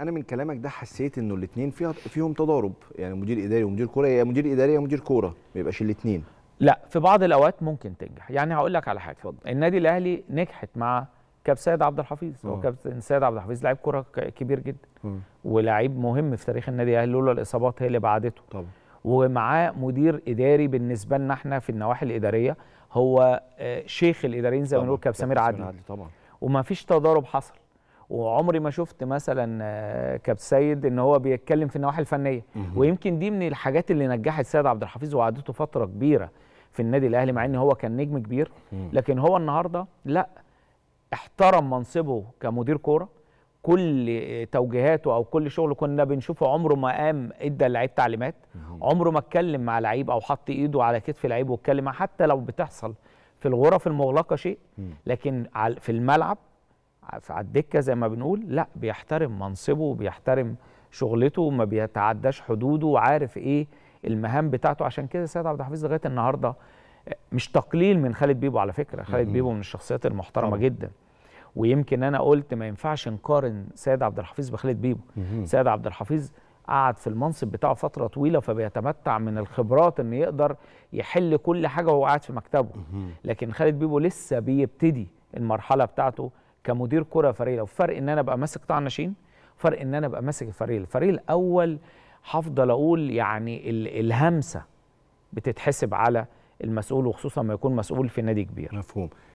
انا من كلامك ده حسيت انه الاثنين فيها فيهم تضارب يعني مدير اداري ومدير كوره يا مدير اداري يا مدير كوره ما يبقاش الاثنين لا في بعض الاوقات ممكن تنجح يعني هقول لك على حاجه فضل. النادي الاهلي نجحت مع كاب سيد عبد الحفيظ هو آه. كابتن سيد عبد الحفيظ لعيب كوره كبير جدا آه. ولاعيب مهم في تاريخ النادي الاهلي لولا الاصابات هي اللي بعدته طبعا ومعاه مدير اداري بالنسبه لنا احنا في النواحي الاداريه هو آه، شيخ الاداريين زي ما بنقول كابتن سمير عادل طبعا وما فيش تضارب حصل وعمري ما شفت مثلا آه، كابتن سيد ان هو بيتكلم في النواحي الفنيه ويمكن دي من الحاجات اللي نجحت سيد عبد الحفيظ وقعدته فتره كبيره في النادي الاهلي مع ان هو كان نجم كبير لكن هو النهارده لا احترم منصبه كمدير كوره كل توجيهاته او كل شغله كنا بنشوفه عمره ما قام ادى اللعيب تعليمات عمره ما اتكلم مع لعيب او حط ايده على كتف لعيب واتكلم حتى لو بتحصل في الغرف المغلقه شيء لكن في الملعب على الدكه زي ما بنقول لا بيحترم منصبه وبيحترم شغلته وما بيتعداش حدوده وعارف ايه المهام بتاعته عشان كده سيد عبد الحفيظ لغايه النهارده مش تقليل من خالد بيبو على فكره خالد بيبو من الشخصيات المحترمه جدا ويمكن انا قلت ما ينفعش نقارن سيد عبد الحفيظ بخالد بيبو سيد عبد الحفيظ قعد في المنصب بتاعه فتره طويله فبيتمتع من الخبرات ان يقدر يحل كل حاجه وهو قاعد في مكتبه لكن خالد بيبو لسه بيبتدي المرحله بتاعته كمدير كره فريق لو فرق ان انا ابقى ماسك قطاع الناشئين فرق ان انا ابقى ماسك الفريق الفريق الاول هفضل اقول يعني الهمسه بتتحسب على المسؤول وخصوصا ما يكون مسؤول في نادي كبير مفهوم